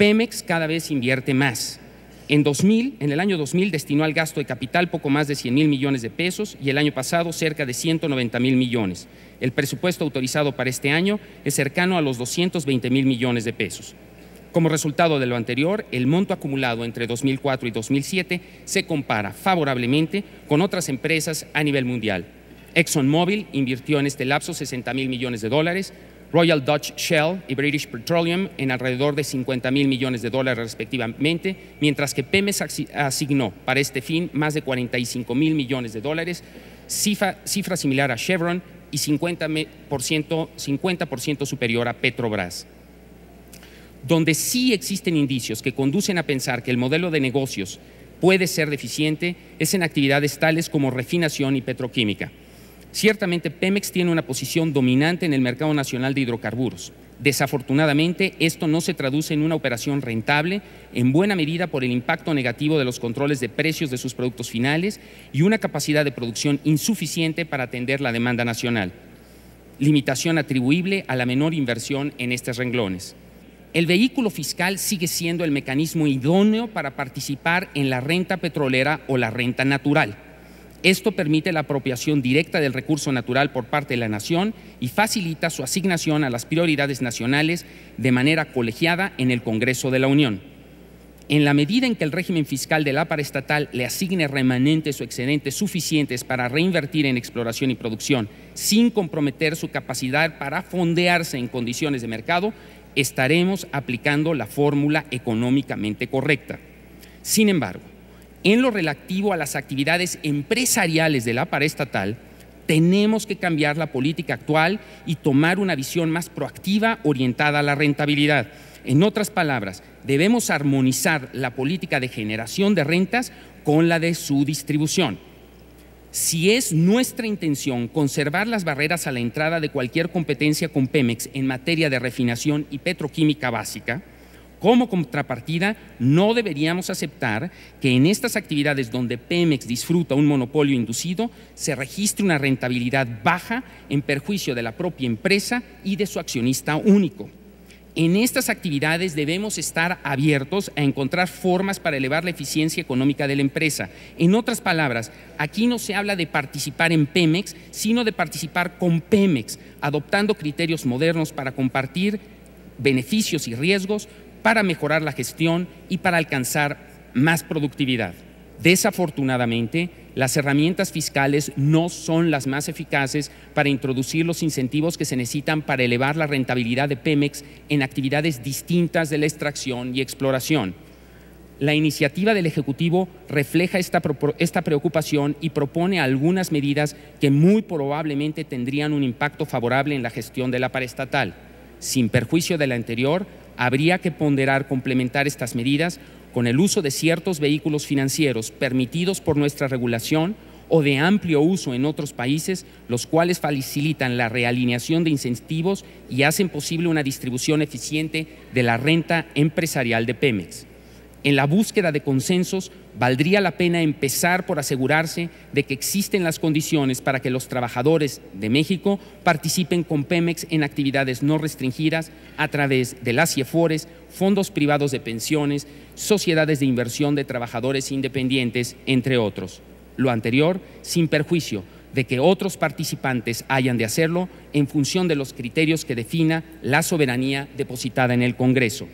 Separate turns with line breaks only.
Pemex cada vez invierte más. En 2000, en el año 2000 destinó al gasto de capital poco más de 100 mil millones de pesos y el año pasado cerca de 190 mil millones. El presupuesto autorizado para este año es cercano a los 220 mil millones de pesos. Como resultado de lo anterior, el monto acumulado entre 2004 y 2007 se compara favorablemente con otras empresas a nivel mundial. ExxonMobil invirtió en este lapso 60 mil millones de dólares, Royal Dutch Shell y British Petroleum en alrededor de 50 mil millones de dólares respectivamente, mientras que Pemex asignó para este fin más de 45 mil millones de dólares, cifra, similar a Chevron y 50%, 50 superior a Petrobras. Donde sí existen indicios que conducen a pensar que el modelo de negocios puede ser deficiente es en actividades tales como refinación y petroquímica Ciertamente, Pemex tiene una posición dominante en el mercado nacional de hidrocarburos. Desafortunadamente, esto no se traduce en una operación rentable, en buena medida por el impacto negativo de los controles de precios de sus productos finales y una capacidad de producción insuficiente para atender la demanda nacional, limitación atribuible a la menor inversión en estos renglones. El vehículo fiscal sigue siendo el mecanismo idóneo para participar en la renta petrolera o la renta natural esto permite la apropiación directa del recurso natural por parte de la nación y facilita su asignación a las prioridades nacionales de manera colegiada en el Congreso de la Unión. En la medida en que el régimen fiscal del la estatal le asigne remanentes o excedentes suficientes para reinvertir en exploración y producción, sin comprometer su capacidad para fondearse en condiciones de mercado, estaremos aplicando la fórmula económicamente correcta. Sin embargo, en lo relativo a las actividades empresariales de la estatal, tenemos que cambiar la política actual y tomar una visión más proactiva orientada a la rentabilidad. En otras palabras, debemos armonizar la política de generación de rentas con la de su distribución. Si es nuestra intención conservar las barreras a la entrada de cualquier competencia con Pemex en materia de refinación y petroquímica básica, como contrapartida, no deberíamos aceptar que en estas actividades donde Pemex disfruta un monopolio inducido, se registre una rentabilidad baja en perjuicio de la propia empresa y de su accionista único. En estas actividades debemos estar abiertos a encontrar formas para elevar la eficiencia económica de la empresa. En otras palabras, aquí no se habla de participar en Pemex, sino de participar con Pemex, adoptando criterios modernos para compartir beneficios y riesgos, para mejorar la gestión y para alcanzar más productividad. Desafortunadamente, las herramientas fiscales no son las más eficaces para introducir los incentivos que se necesitan para elevar la rentabilidad de Pemex en actividades distintas de la extracción y exploración. La iniciativa del Ejecutivo refleja esta, esta preocupación y propone algunas medidas que muy probablemente tendrían un impacto favorable en la gestión de la paraestatal. Sin perjuicio de la anterior, habría que ponderar complementar estas medidas con el uso de ciertos vehículos financieros permitidos por nuestra regulación o de amplio uso en otros países, los cuales facilitan la realineación de incentivos y hacen posible una distribución eficiente de la renta empresarial de Pemex. En la búsqueda de consensos, valdría la pena empezar por asegurarse de que existen las condiciones para que los trabajadores de México participen con Pemex en actividades no restringidas a través de las CIEFORES, fondos privados de pensiones, sociedades de inversión de trabajadores independientes, entre otros. Lo anterior, sin perjuicio de que otros participantes hayan de hacerlo en función de los criterios que defina la soberanía depositada en el Congreso.